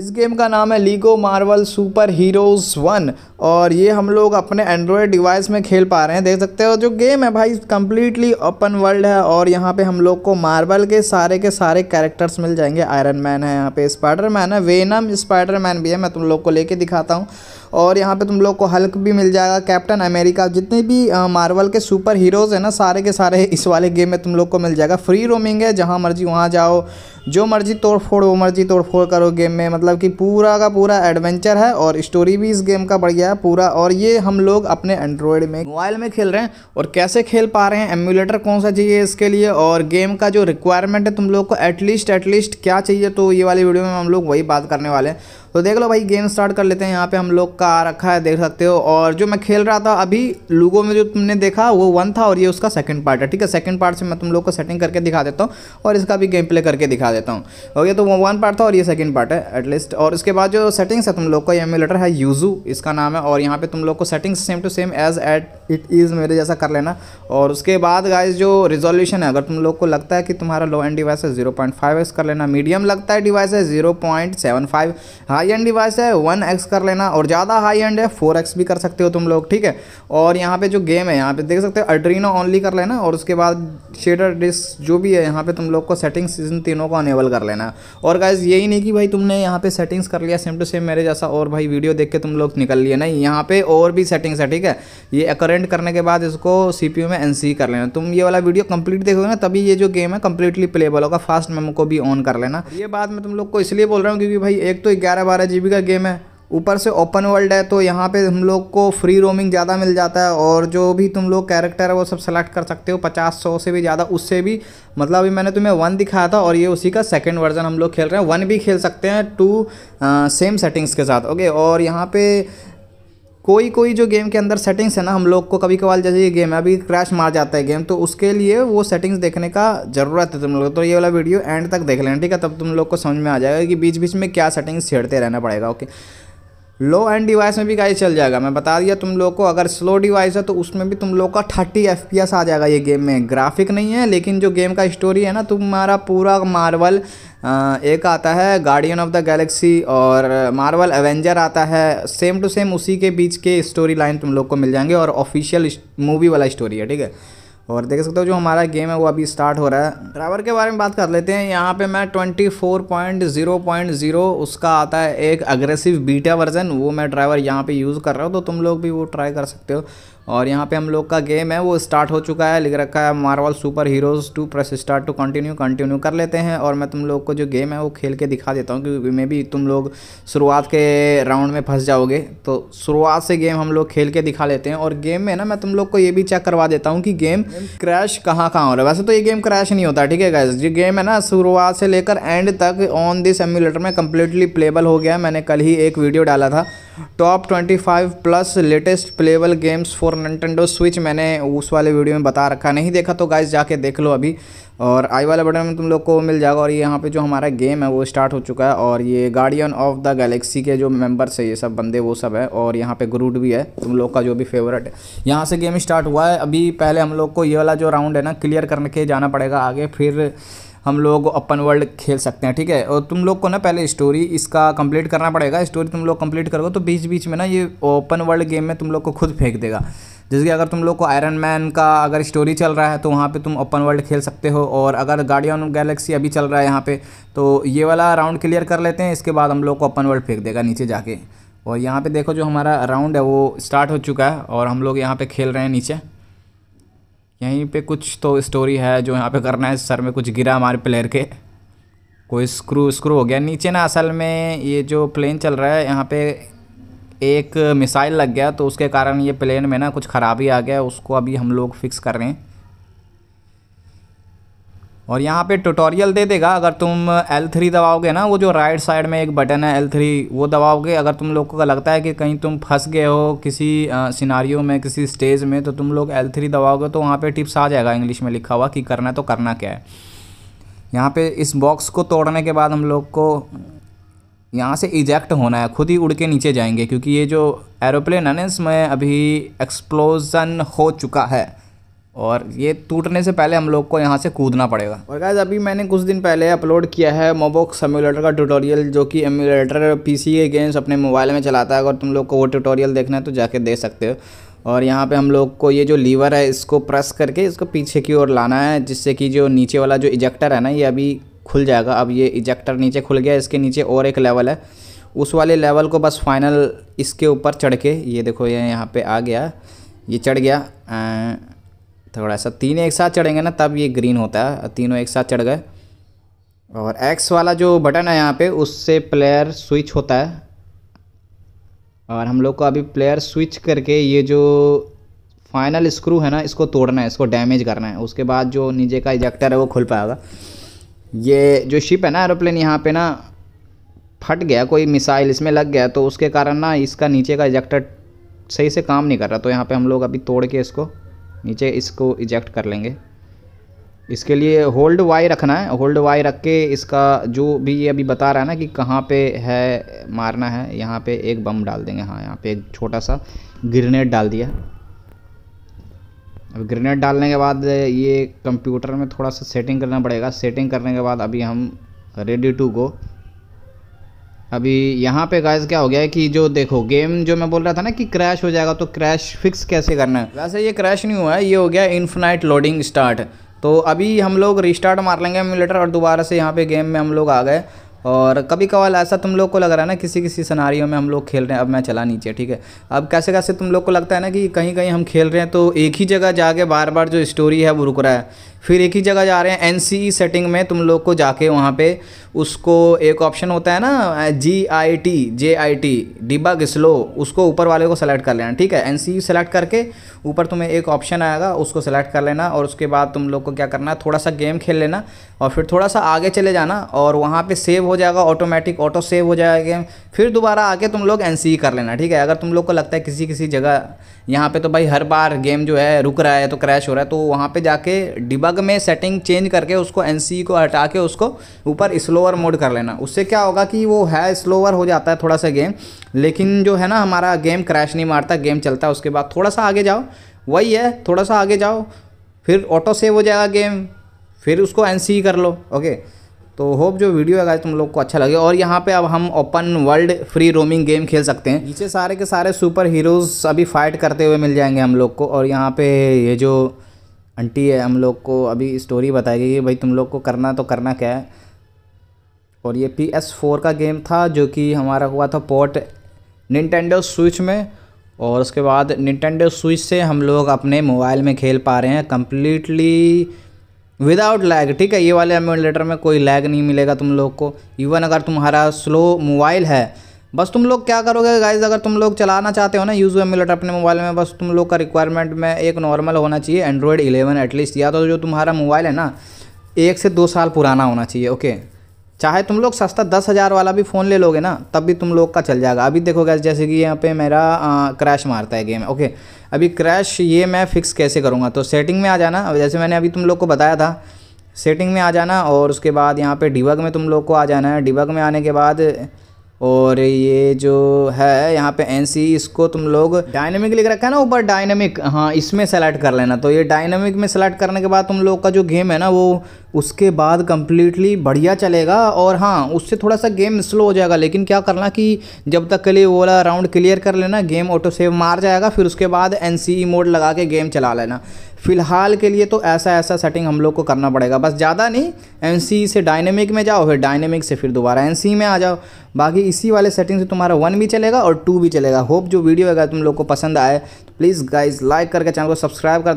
इस गेम का नाम है Lego Marvel super heroes one और ये हम लोग अपने एंड्रॉयड डिवाइस में खेल पा रहे हैं देख सकते हो जो गेम है भाई कम्प्लीटली ओपन वर्ल्ड है और यहाँ पे हम लोग को मार्वल के सारे के सारे कैरेक्टर्स मिल जाएंगे आयरन मैन है यहाँ पे स्पाइडर मैन है वेनम स्पाइडर मैन भी है मैं तुम लोग को लेके दिखाता हूँ और यहाँ पे तुम लोग को हल्क भी मिल जाएगा कैप्टन अमेरिका जितने भी मार्वल के सुपर हीरोज़ हैं ना सारे के सारे इस वाले गेम में तुम लोग को मिल जाएगा फ्री रोमिंग है जहाँ मर्जी वहाँ जाओ जो मर्जी तोड़ फोड़ वो मर्जी तोड़ फोड़ करो गेम में मतलब मतलब कि पूरा का पूरा एडवेंचर है और स्टोरी भी इस गेम का बढ़िया है पूरा और ये हम लोग अपने एंड्रॉयड में मोबाइल में खेल रहे हैं और कैसे खेल पा रहे हैं एम्यूलेटर कौन सा चाहिए इसके लिए और गेम का जो रिक्वायरमेंट है तुम लोग को एटलीस्ट एटलीस्ट क्या चाहिए तो ये वाली वीडियो में हम लोग वही बात करने वाले हैं तो देख लो भाई गेम स्टार्ट कर लेते हैं यहाँ पे हम लोग का आ रखा है देख सकते हो और जो मैं खेल रहा था अभी लूगो में जो तुमने देखा वो वन था और ये उसका सेकंड पार्ट है ठीक है सेकंड पार्ट से मैं तुम लोग को सेटिंग करके दिखा देता हूँ और इसका भी गेम प्ले करके दिखा देता हूँ ओके तो वो वन पार्ट था और ये सेकेंड पार्ट है एटलीस्ट और उसके बाद जो सेटिंग्स है तुम लोग का एमुलेटर है यूजू इसका नाम है और यहाँ पर तुम लोग को settings same to same as at it is मेरे जैसा कर लेना और उसके बाद गाइज जो रिजोल्यूशन है अगर तुम लोग को लगता है कि तुम्हारा लो एंड डिवाइस है जीरो पॉइंट फाइव कर लेना मीडियम लगता है डिवाइस है zero point seven five high high end device है वन एक्स कर लेना और ज़्यादा हाई एंड है फोर एक्स भी कर सकते हो तुम लोग ठीक है और यहाँ पे जो गेम है यहाँ पे देख सकते हो अड्रीनो ऑनली कर लेना और उसके बाद शेडर डिस्क जो भी है यहाँ पे तुम लोग को सेटिंग्स इन तीनों को अनेबल कर लेना और गाइज यही नहीं कि भाई तुमने यहाँ पर सेटिंग्स कर लिया सेम टू सेम मेरे जैसा और भाई वीडियो देख के तुम लोग निकल लिए नहीं यहाँ पर और भी सेटिंग्स है ठीक है ये अकरेंट करने के बाद इसको सी में एन कर लेना तुम ये वाला वीडियो कंप्लीट देखोगे ना तभी ये जो गेम है कम्प्लीटली प्लेबल होगा फास्ट मेमो को भी ऑन कर लेना ये बात मैं तुम लोग को इसलिए बोल रहा हूँ क्योंकि भाई एक तो ग्यारह बारह जी का गेम है ऊपर से ओपन वर्ल्ड है तो यहाँ पे हम लोग को फ्री रोमिंग ज़्यादा मिल जाता है और जो भी तुम लोग कैरेक्टर है वो सब सेलेक्ट कर सकते हो पचास सौ से भी ज़्यादा उससे भी मतलब अभी मैंने तुम्हें वन दिखाया था और ये उसी का सेकंड वर्जन हम लोग खेल रहे हैं वन भी खेल सकते हैं टू आ, सेम सेटिंग्स के साथ ओके और यहाँ पर कोई कोई जो गेम के अंदर सेटिंग्स है ना हम लोग को कभी कभार जैसे ये गेम है अभी क्रैश मार जाता है गेम तो उसके लिए वो सेटिंग्स देखने का ज़रूरत है तुम लोग तो ये वाला वीडियो एंड तक देख लेना ठीक है तब तुम लोग को समझ में आ जाएगा कि बीच बीच में क्या सेटिंग्स छेड़ते रहना पड़ेगा ओके लो एंड डिवाइस में भी गाइस चल जाएगा मैं बता दिया तुम लोग को अगर स्लो डिवाइस है तो उसमें भी तुम लोग का थर्टी एफ आ जाएगा ये गेम में ग्राफिक नहीं है लेकिन जो गेम का स्टोरी है ना तुम्हारा पूरा मार्वल एक आता है गार्डियन ऑफ द गैलेक्सी और मार्वल एवेंजर आता है सेम टू सेम उसी के बीच के स्टोरी लाइन तुम लोग को मिल जाएंगे और ऑफिशियल मूवी वाला स्टोरी है ठीक है और देख सकते हो जो हमारा गेम है वो अभी स्टार्ट हो रहा है ड्राइवर के बारे में बात कर लेते हैं यहाँ पे मैं 24.0.0 उसका आता है एक अग्रेसिव बीटा वर्जन वो मैं ड्राइवर यहाँ पे यूज़ कर रहा हूँ तो तुम लोग भी वो ट्राई कर सकते हो और यहाँ पे हम लोग का गेम है वो स्टार्ट हो चुका है लिख रखा है Marvel super heroes two press start to continue continue कर लेते हैं और मैं तुम लोग को जो गेम है वो खेल के दिखा देता हूँ क्योंकि मे भी तुम लोग शुरुआत के राउंड में फंस जाओगे तो शुरुआत से गेम हम लोग खेल के दिखा लेते हैं और गेम में ना मैं तुम लोग को ये भी चेक करवा देता हूँ कि गेम क्रैश कहाँ कहाँ हो रहा है वैसे तो ये गेम क्रैश नहीं होता ठीक है गैस ये गेम है ना शुरुआत से लेकर एंड तक ऑन दिस एम्यूलेटर में कम्प्लीटली प्लेबल हो गया मैंने कल ही एक वीडियो डाला था top 25 plus latest playable games for Nintendo Switch मैंने उस वाले वीडियो में बता रखा नहीं देखा तो गाइज जाके देख लो अभी और आई वाले बटन में तुम लोग को मिल जाएगा और यहाँ पे जो हमारा गेम है वो स्टार्ट हो चुका है और ये गार्डियन ऑफ द गैलेक्सी के जो मेंबर्स है ये सब बंदे वो सब है और यहाँ पे ग्रूड भी है तुम लोग का जो भी फेवरेट है यहाँ से गेम स्टार्ट हुआ है अभी पहले हम लोग को ये वाला जो राउंड है ना क्लियर करके जाना पड़ेगा आगे फिर हम लोग ओपन वर्ल्ड खेल सकते हैं ठीक है और तुम लोग को ना पहले स्टोरी इसका कंप्लीट करना पड़ेगा स्टोरी तुम लोग कंप्लीट करोगे तो बीच बीच में ना ये ओपन वर्ल्ड गेम में तुम लोग को खुद फेंक देगा जैसे कि अगर तुम लोग को आयरन मैन का अगर स्टोरी चल रहा है तो वहाँ पे तुम ओपन वर्ल्ड खेल सकते हो और अगर गार्डियन ऑफ गैलेक्सी अभी चल रहा है यहाँ पे तो ये वाला राउंड क्लियर कर लेते हैं इसके बाद हम लोग को ओपन वर्ल्ड फेंक देगा नीचे जाके और यहाँ पे देखो जो हमारा राउंड है वो स्टार्ट हो चुका है और हम लोग यहाँ पर खेल रहे हैं नीचे यहीं पे कुछ तो स्टोरी है जो यहाँ पे करना है सर में कुछ गिरा हमारे प्लेयर के कोई स्क्रू स्क्रू हो गया नीचे ना असल में ये जो प्लेन चल रहा है यहाँ पे एक मिसाइल लग गया तो उसके कारण ये प्लेन में ना कुछ ख़राबी आ गया उसको अभी हम लोग फिक्स कर रहे हैं और यहाँ पे ट्यूटोरियल दे देगा अगर तुम L3 दबाओगे ना वो जो राइट साइड में एक बटन है L3 वो दबाओगे अगर तुम लोगों को लगता है कि कहीं तुम फंस गए हो किसी सिनारियों में किसी स्टेज में तो तुम लोग L3 दबाओगे तो वहाँ पे टिप्स आ जाएगा इंग्लिश में लिखा हुआ कि करना है तो करना क्या है यहाँ पे इस बॉक्स को तोड़ने के बाद हम लोग को यहाँ से इजेक्ट होना है खुद ही उड़ के नीचे जाएंगे क्योंकि ये जो एरोप्लेन है ना इसमें अभी एक्सप्लोजन हो चुका है और ये टूटने से पहले हम लोग को यहाँ से कूदना पड़ेगा और गाइज अभी मैंने कुछ दिन पहले अपलोड किया है मोबोक्स एम्यूलेटर का ट्यूटोरियल जो कि एम्यूलेटर पीसी के गेम्स अपने मोबाइल में चलाता है अगर तुम लोग को वो ट्यूटोरियल देखना है तो जाके देख सकते हो और यहाँ पे हम लोग को ये जो लीवर है इसको प्रेस करके इसको पीछे की ओर लाना है जिससे कि जो नीचे वाला जो इजेक्टर है ना ये अभी खुल जाएगा अब ये इजेक्टर नीचे खुल गया इसके नीचे और एक लेवल है उस वाले लेवल को बस फाइनल इसके ऊपर चढ़ के ये देखो ये यहाँ पर आ गया ये चढ़ गया थोड़ा सा तीन एक साथ चढ़ेंगे ना तब ये ग्रीन होता है तीनों एक साथ चढ़ गए और एक्स वाला जो बटन है यहाँ पे उससे प्लेयर स्विच होता है और हम लोग को अभी प्लेयर स्विच करके ये जो फाइनल स्क्रू है ना इसको तोड़ना है इसको डैमेज करना है उसके बाद जो नीचे का इजेक्टर है वो खुल पाएगा ये जो शिप है ना एरोप्लेन यहाँ पे ना फट गया कोई मिसाइल इसमें लग गया तो उसके कारण ना इसका नीचे का इजेक्टर सही से काम नहीं कर रहा तो यहाँ पे हम लोग अभी तोड़ के इसको नीचे इसको इजेक्ट कर लेंगे इसके लिए होल्ड वाई रखना है होल्ड वाई रख के इसका जो भी ये अभी बता रहा है ना कि कहाँ पे है मारना है यहाँ पे एक बम डाल देंगे हाँ यहाँ पे एक छोटा सा ग्रेनेड डाल दिया अब ग्रेनेड डालने के बाद ये कंप्यूटर में थोड़ा सा सेटिंग करना पड़ेगा सेटिंग करने के बाद अभी हम रेडी टू गो अभी यहाँ पे गाइस क्या हो गया है कि जो देखो गेम जो मैं बोल रहा था ना कि क्रैश हो जाएगा तो क्रैश फिक्स कैसे करना है वैसे ये क्रैश नहीं हुआ है ये हो गया इन्फिनाइट लोडिंग स्टार्ट तो अभी हम लोग रिस्टार्ट मार लेंगे एमुलेटर और दोबारा से यहाँ पे गेम में हम लोग आ गए और कभी कभार ऐसा तुम लोग को लग रहा है ना किसी किसी सनारियों में हम लोग खेल रहे हैं अब मैं चला नीचे ठीक है अब कैसे कैसे तुम लोग को लगता है ना कि कहीं कहीं हम खेल रहे हैं तो एक ही जगह जाके बार बार जो स्टोरी है वो रुक रहा है फिर एक ही जगह जा रहे हैं एन सेटिंग e में तुम लोग को जाके वहाँ पर उसको एक ऑप्शन होता है ना G I T J I T debug slow उसको ऊपर वाले को सेलेक्ट कर लेना ठीक है एन सी सेलेक्ट करके ऊपर तुम्हें एक ऑप्शन आएगा उसको सेलेक्ट कर लेना और उसके बाद तुम लोग को क्या करना है थोड़ा सा गेम खेल लेना और फिर थोड़ा सा आगे चले जाना और वहाँ पर सेव हो जाएगा ऑटोमेटिक ऑटो सेव हो जाएगा गेम फिर दोबारा आके तुम लोग एन e कर लेना ठीक है अगर तुम लोग को लगता है किसी किसी जगह यहाँ पे तो भाई हर बार गेम जो है रुक रहा है तो क्रैश हो रहा है तो वहाँ पे जाके डिबग में सेटिंग चेंज करके उसको एन e को हटा के उसको ऊपर स्लोअर मोड कर लेना उससे क्या होगा कि वो है स्लोअर हो जाता है थोड़ा सा गेम लेकिन जो है ना हमारा गेम क्रैश नहीं मारता गेम चलता है उसके बाद थोड़ा सा आगे जाओ वही है थोड़ा सा आगे जाओ फिर ऑटो सेव हो जाएगा गेम फिर उसको एन e कर लो ओके तो होप जो वीडियो है तुम लोग को अच्छा लगे और यहाँ पे अब हम open world free roaming game खेल सकते हैं नीचे सारे के सारे सुपर हीरोज़ अभी फाइट करते हुए मिल जाएंगे हम लोग को और यहाँ पे ये जो आंटी है हम लोग को अभी स्टोरी बताएगी कि भाई तुम लोग को करना तो करना क्या है और ये पी एस फोर का गेम था जो कि हमारा हुआ था पोर्ट निन्टेंडो स्विच में और उसके बाद निन्टेंडो स्विच से हम लोग अपने मोबाइल में खेल पा रहे हैं कम्प्लीटली विदाउट लैग ठीक है ये वाले एम्यूलेटर में कोई लैग नहीं मिलेगा तुम लोग को इवन अगर तुम्हारा स्लो मोबाइल है बस तुम लोग क्या करोगे गाइज अगर तुम लोग चलाना चाहते हो ना यूज़ एम्यूलेटर अपने मोबाइल में बस तुम लोग का रिक्वायरमेंट में एक नॉर्मल होना चाहिए एंड्रॉयड इलेवन एटलीस्ट या तो जो तुम्हारा मोबाइल है ना एक से दो साल पुराना होना चाहिए ओके चाहे तुम लोग सस्ता दस हज़ार वाला भी फ़ोन ले लोगे ना तब भी तुम लोग का चल जाएगा अभी देखो गैस जैसे कि यहाँ पे मेरा आ, क्रैश मारता है गेम ओके अभी क्रैश ये मैं फ़िक्स कैसे करूँगा तो सेटिंग में आ जाना जैसे मैंने अभी तुम लोग को बताया था सेटिंग में आ जाना और उसके बाद यहाँ पे डिबग में तुम लोग को आ जाना है डिबग में आने के बाद और ये जो है यहाँ पे एन इसको तुम लोग डायनेमिक लिख रखा है ना ऊपर डायनेमिक हाँ इसमें सेलेक्ट कर लेना तो ये डायनेमिक में सेलेक्ट करने के बाद तुम लोग का जो गेम है ना वो उसके बाद कम्प्लीटली बढ़िया चलेगा और हाँ उससे थोड़ा सा गेम स्लो हो जाएगा लेकिन क्या करना कि जब तक के लिए वो वाला राउंड क्लियर कर लेना गेम ऑटो सेव मार जाएगा फिर उसके बाद एन मोड e लगा के गेम चला लेना फ़िलहाल के लिए तो ऐसा ऐसा सेटिंग हम लोग को करना पड़ेगा बस ज़्यादा नहीं एन से डायनेमिक में जाओ फिर डायनेमिक से फिर दोबारा एन में आ जाओ बाकी इसी वाले सेटिंग से तुम्हारा वन भी चलेगा और टू भी चलेगा होप जो वीडियो अगर तुम लोग को पसंद आए तो प्लीज़ गाइज लाइक करके चैनल को सब्सक्राइब कर दें